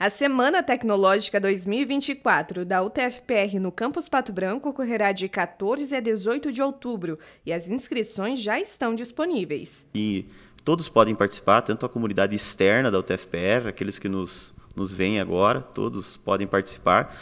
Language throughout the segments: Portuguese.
A Semana Tecnológica 2024 da UTFPR no Campus Pato Branco ocorrerá de 14 a 18 de outubro e as inscrições já estão disponíveis. E todos podem participar, tanto a comunidade externa da UTFPR, aqueles que nos, nos veem agora, todos podem participar.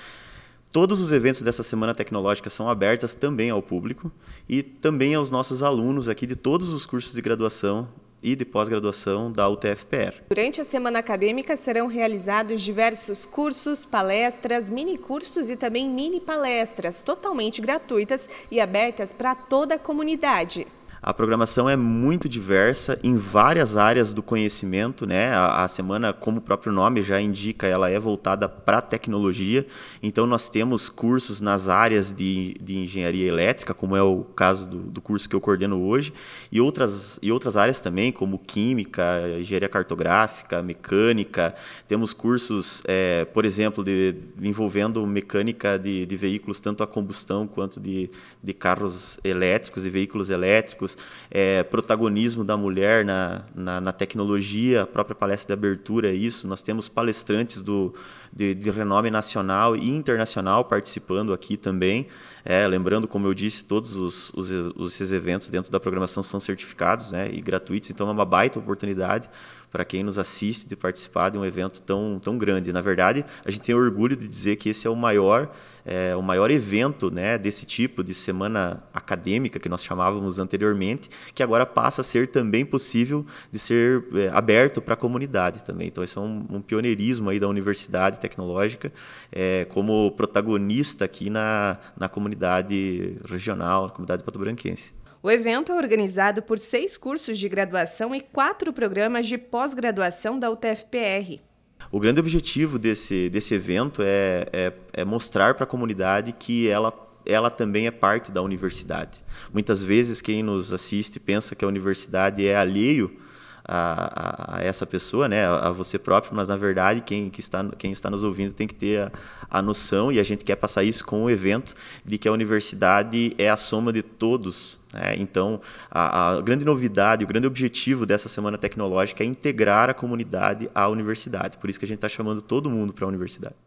Todos os eventos dessa Semana Tecnológica são abertos também ao público e também aos nossos alunos aqui de todos os cursos de graduação e de pós-graduação da UTFPR. Durante a semana acadêmica serão realizados diversos cursos, palestras, minicursos e também mini palestras totalmente gratuitas e abertas para toda a comunidade. A programação é muito diversa em várias áreas do conhecimento, né? A, a semana, como o próprio nome já indica, ela é voltada para tecnologia. Então nós temos cursos nas áreas de, de engenharia elétrica, como é o caso do, do, curso que eu coordeno hoje, e outras, e outras áreas também, como química, engenharia cartográfica, mecânica. Temos cursos, é, por exemplo, de, envolvendo mecânica de, de veículos, tanto a combustão quanto de, de carros elétricos e veículos elétricos é, protagonismo da mulher na, na, na, tecnologia, a própria palestra de abertura é isso. Nós temos palestrantes do, de, de renome nacional e internacional participando aqui também. É, lembrando, como eu disse, todos os, os, os, esses eventos dentro da programação são certificados né, e gratuitos, então é uma baita oportunidade para quem nos assiste de participar de um evento tão, tão grande. Na verdade, a gente tem orgulho de dizer que esse é o maior, é, o maior evento né, desse tipo de semana acadêmica que nós chamávamos anteriormente anteriormente, que agora passa a ser também possível de ser é, aberto para a comunidade também. Então, isso é um, um pioneirismo aí da universidade tecnológica é, como protagonista aqui na, na comunidade regional, na comunidade patobranquense. O evento é organizado por seis cursos de graduação e quatro programas de pós-graduação da UTFPR. O grande objetivo desse, desse evento é, é, é mostrar para a comunidade que ela ela também é parte da universidade. Muitas vezes quem nos assiste pensa que a universidade é alheio a, a, a essa pessoa, né, a, você próprio, mas na verdade quem, que está, quem está nos ouvindo tem que ter a, noção, e a gente quer passar isso com o evento, de que a universidade é a soma de todos. Né? Então, a grande novidade, o grande objetivo dessa Semana Tecnológica é integrar a comunidade à universidade. Por isso que a gente está chamando todo mundo para a universidade.